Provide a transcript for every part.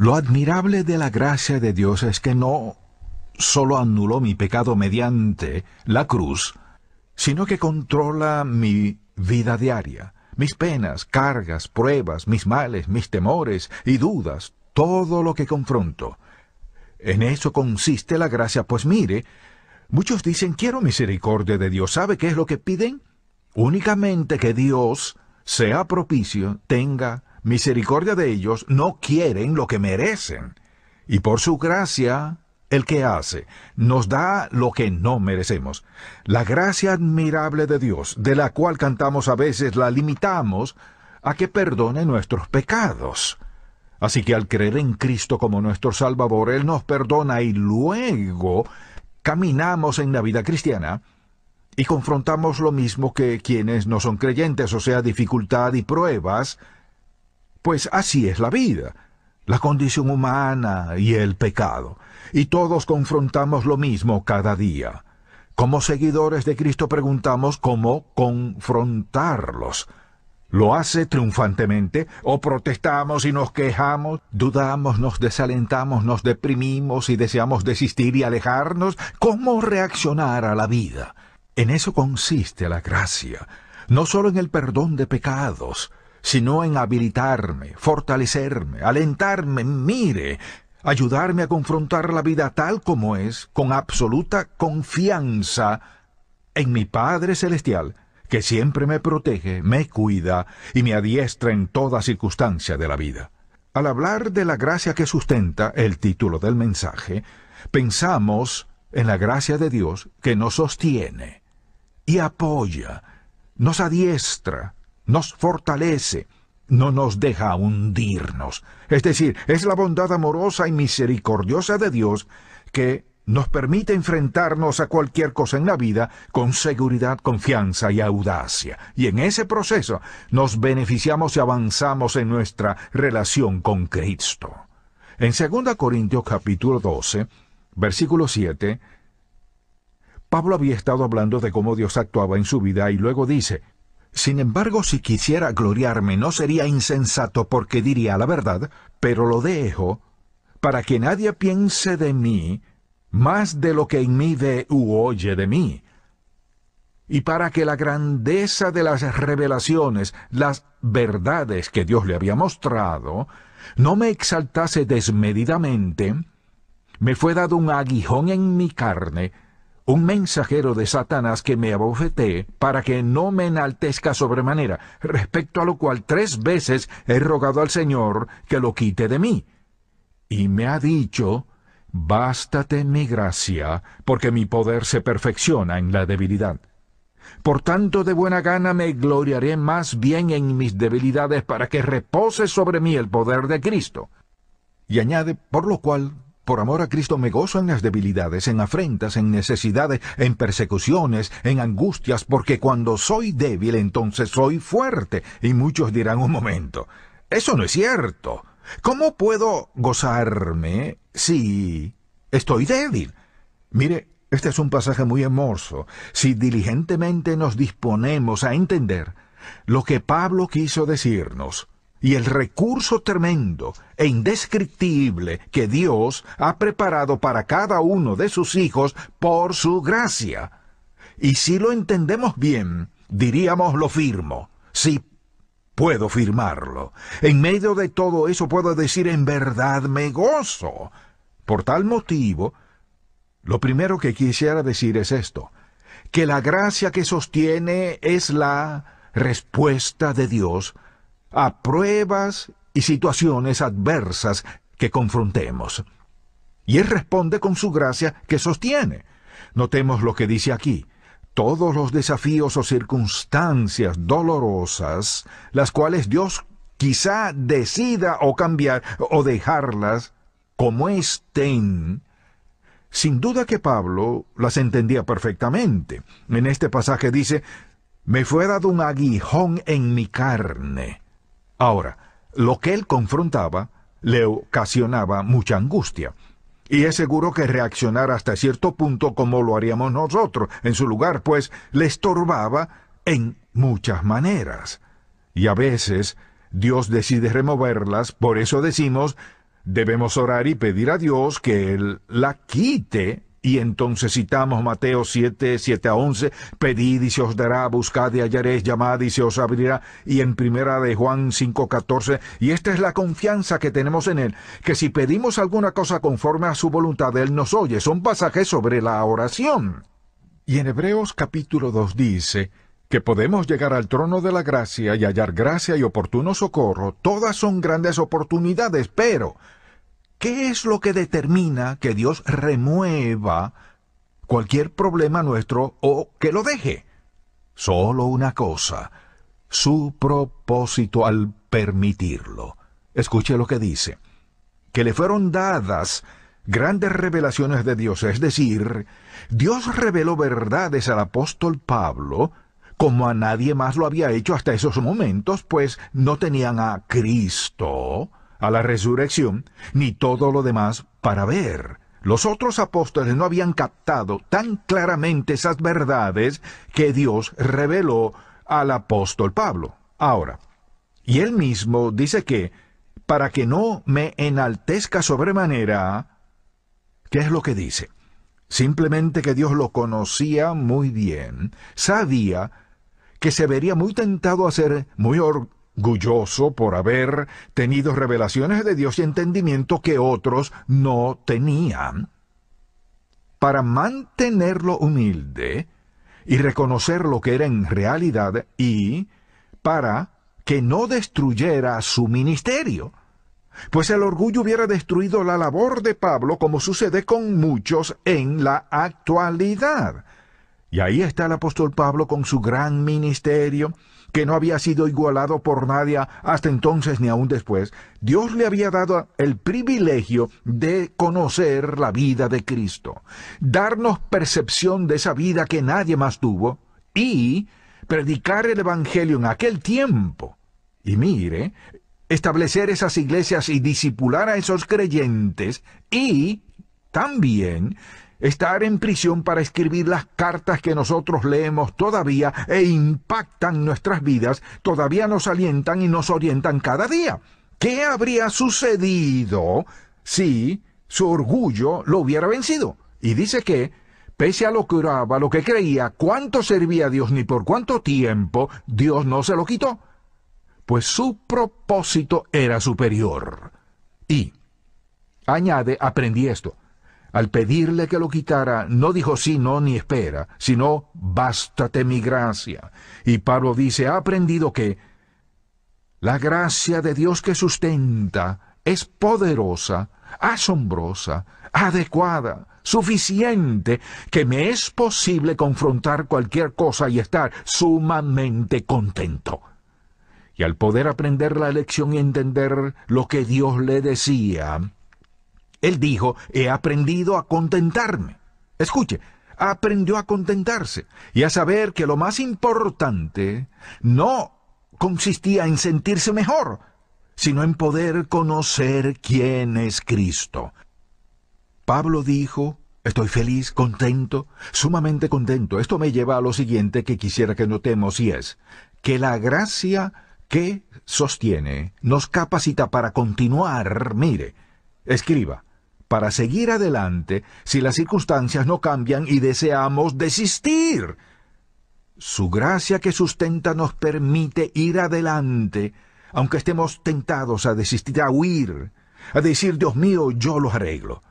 Lo admirable de la gracia de Dios es que no solo anuló mi pecado mediante la cruz, sino que controla mi vida diaria, mis penas, cargas, pruebas, mis males, mis temores y dudas, todo lo que confronto. En eso consiste la gracia, pues mire, muchos dicen quiero misericordia de Dios. ¿Sabe qué es lo que piden? Únicamente que Dios sea propicio, tenga misericordia de ellos no quieren lo que merecen. Y por su gracia, el que hace, nos da lo que no merecemos. La gracia admirable de Dios, de la cual cantamos a veces, la limitamos a que perdone nuestros pecados. Así que al creer en Cristo como nuestro Salvador, Él nos perdona y luego caminamos en la vida cristiana y confrontamos lo mismo que quienes no son creyentes, o sea, dificultad y pruebas, pues así es la vida, la condición humana y el pecado. Y todos confrontamos lo mismo cada día. Como seguidores de Cristo preguntamos cómo confrontarlos. ¿Lo hace triunfantemente? ¿O protestamos y nos quejamos? ¿Dudamos, nos desalentamos, nos deprimimos y deseamos desistir y alejarnos? ¿Cómo reaccionar a la vida? En eso consiste la gracia, no solo en el perdón de pecados, sino en habilitarme, fortalecerme, alentarme, mire, ayudarme a confrontar la vida tal como es, con absoluta confianza en mi Padre Celestial, que siempre me protege, me cuida y me adiestra en toda circunstancia de la vida. Al hablar de la gracia que sustenta el título del mensaje, pensamos en la gracia de Dios que nos sostiene y apoya, nos adiestra, nos fortalece, no nos deja hundirnos. Es decir, es la bondad amorosa y misericordiosa de Dios que nos permite enfrentarnos a cualquier cosa en la vida con seguridad, confianza y audacia. Y en ese proceso nos beneficiamos y avanzamos en nuestra relación con Cristo. En 2 Corintios capítulo 12, versículo 7, Pablo había estado hablando de cómo Dios actuaba en su vida y luego dice, sin embargo, si quisiera gloriarme, no sería insensato porque diría la verdad, pero lo dejo para que nadie piense de mí más de lo que en mí ve u oye de mí, y para que la grandeza de las revelaciones, las verdades que Dios le había mostrado, no me exaltase desmedidamente, me fue dado un aguijón en mi carne, un mensajero de Satanás que me abofetee para que no me enaltezca sobremanera, respecto a lo cual tres veces he rogado al Señor que lo quite de mí. Y me ha dicho, Bástate mi gracia, porque mi poder se perfecciona en la debilidad. Por tanto, de buena gana me gloriaré más bien en mis debilidades para que repose sobre mí el poder de Cristo. Y añade, por lo cual por amor a Cristo me gozo en las debilidades, en afrentas, en necesidades, en persecuciones, en angustias, porque cuando soy débil entonces soy fuerte. Y muchos dirán un momento, eso no es cierto. ¿Cómo puedo gozarme si estoy débil? Mire, este es un pasaje muy hermoso. Si diligentemente nos disponemos a entender lo que Pablo quiso decirnos, y el recurso tremendo e indescriptible que Dios ha preparado para cada uno de sus hijos por su gracia. Y si lo entendemos bien, diríamos lo firmo, sí puedo firmarlo. En medio de todo eso puedo decir en verdad me gozo. Por tal motivo, lo primero que quisiera decir es esto, que la gracia que sostiene es la respuesta de Dios a pruebas y situaciones adversas que confrontemos. Y Él responde con su gracia que sostiene. Notemos lo que dice aquí. Todos los desafíos o circunstancias dolorosas, las cuales Dios quizá decida o cambiar o dejarlas como estén, sin duda que Pablo las entendía perfectamente. En este pasaje dice, me fue dado un aguijón en mi carne. Ahora, lo que él confrontaba le ocasionaba mucha angustia. Y es seguro que reaccionar hasta cierto punto como lo haríamos nosotros. En su lugar, pues, le estorbaba en muchas maneras. Y a veces Dios decide removerlas, por eso decimos, debemos orar y pedir a Dios que Él la quite y entonces citamos Mateo 7, 7 a 11, pedid y se os dará, buscad y hallaréis, llamad y se os abrirá, y en primera de Juan 5, 14, y esta es la confianza que tenemos en Él, que si pedimos alguna cosa conforme a su voluntad, Él nos oye. Son pasajes sobre la oración. Y en Hebreos capítulo 2 dice, que podemos llegar al trono de la gracia y hallar gracia y oportuno socorro, todas son grandes oportunidades, pero ¿Qué es lo que determina que Dios remueva cualquier problema nuestro o que lo deje? Solo una cosa, su propósito al permitirlo. Escuche lo que dice, que le fueron dadas grandes revelaciones de Dios, es decir, Dios reveló verdades al apóstol Pablo como a nadie más lo había hecho hasta esos momentos, pues no tenían a Cristo a la resurrección, ni todo lo demás para ver. Los otros apóstoles no habían captado tan claramente esas verdades que Dios reveló al apóstol Pablo. Ahora, y él mismo dice que, para que no me enaltezca sobremanera, ¿qué es lo que dice? Simplemente que Dios lo conocía muy bien, sabía que se vería muy tentado a ser muy orgulloso por haber tenido revelaciones de Dios y entendimiento que otros no tenían. Para mantenerlo humilde y reconocer lo que era en realidad y para que no destruyera su ministerio. Pues el orgullo hubiera destruido la labor de Pablo como sucede con muchos en la actualidad. Y ahí está el apóstol Pablo con su gran ministerio, que no había sido igualado por nadie hasta entonces ni aún después, Dios le había dado el privilegio de conocer la vida de Cristo, darnos percepción de esa vida que nadie más tuvo y predicar el Evangelio en aquel tiempo. Y mire, establecer esas iglesias y disipular a esos creyentes y también estar en prisión para escribir las cartas que nosotros leemos todavía e impactan nuestras vidas, todavía nos alientan y nos orientan cada día. ¿Qué habría sucedido si su orgullo lo hubiera vencido? Y dice que, pese a lo que oraba, lo que creía, cuánto servía a Dios ni por cuánto tiempo, Dios no se lo quitó, pues su propósito era superior. Y, añade, aprendí esto, al pedirle que lo quitara, no dijo sí, no, ni espera, sino bástate mi gracia. Y Pablo dice, ha aprendido que la gracia de Dios que sustenta es poderosa, asombrosa, adecuada, suficiente, que me es posible confrontar cualquier cosa y estar sumamente contento. Y al poder aprender la lección y entender lo que Dios le decía, él dijo, he aprendido a contentarme. Escuche, aprendió a contentarse y a saber que lo más importante no consistía en sentirse mejor, sino en poder conocer quién es Cristo. Pablo dijo, estoy feliz, contento, sumamente contento. Esto me lleva a lo siguiente que quisiera que notemos y es que la gracia que sostiene nos capacita para continuar, mire, escriba, para seguir adelante si las circunstancias no cambian y deseamos desistir. Su gracia que sustenta nos permite ir adelante, aunque estemos tentados a desistir, a huir, a decir, Dios mío, yo los arreglo.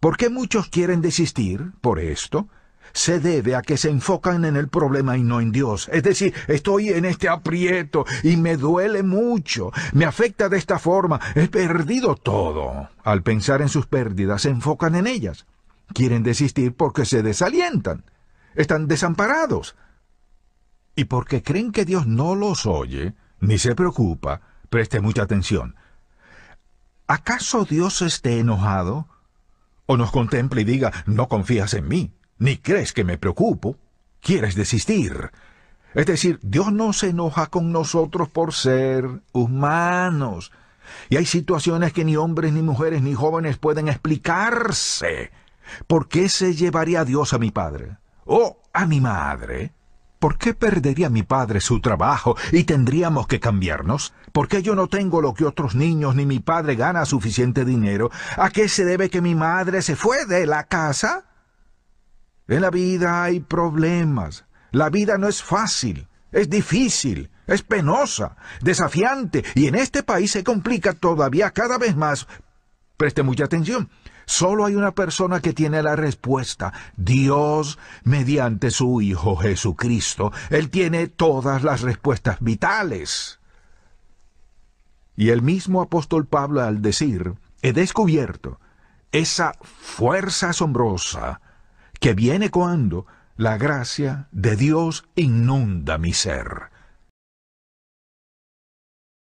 ¿Por qué muchos quieren desistir por esto? se debe a que se enfocan en el problema y no en Dios. Es decir, estoy en este aprieto y me duele mucho, me afecta de esta forma, he perdido todo. Al pensar en sus pérdidas, se enfocan en ellas. Quieren desistir porque se desalientan, están desamparados. Y porque creen que Dios no los oye, ni se preocupa, preste mucha atención. ¿Acaso Dios esté enojado? ¿O nos contemple y diga, no confías en mí? ni crees que me preocupo, quieres desistir. Es decir, Dios no se enoja con nosotros por ser humanos. Y hay situaciones que ni hombres, ni mujeres, ni jóvenes pueden explicarse. ¿Por qué se llevaría Dios a mi padre? ¿O a mi madre? ¿Por qué perdería mi padre su trabajo y tendríamos que cambiarnos? ¿Por qué yo no tengo lo que otros niños ni mi padre gana suficiente dinero? ¿A qué se debe que mi madre se fue de la casa? En la vida hay problemas. La vida no es fácil, es difícil, es penosa, desafiante, y en este país se complica todavía cada vez más. Preste mucha atención. Solo hay una persona que tiene la respuesta, Dios, mediante su Hijo Jesucristo. Él tiene todas las respuestas vitales. Y el mismo apóstol Pablo al decir, he descubierto esa fuerza asombrosa que viene cuando la gracia de Dios inunda mi ser.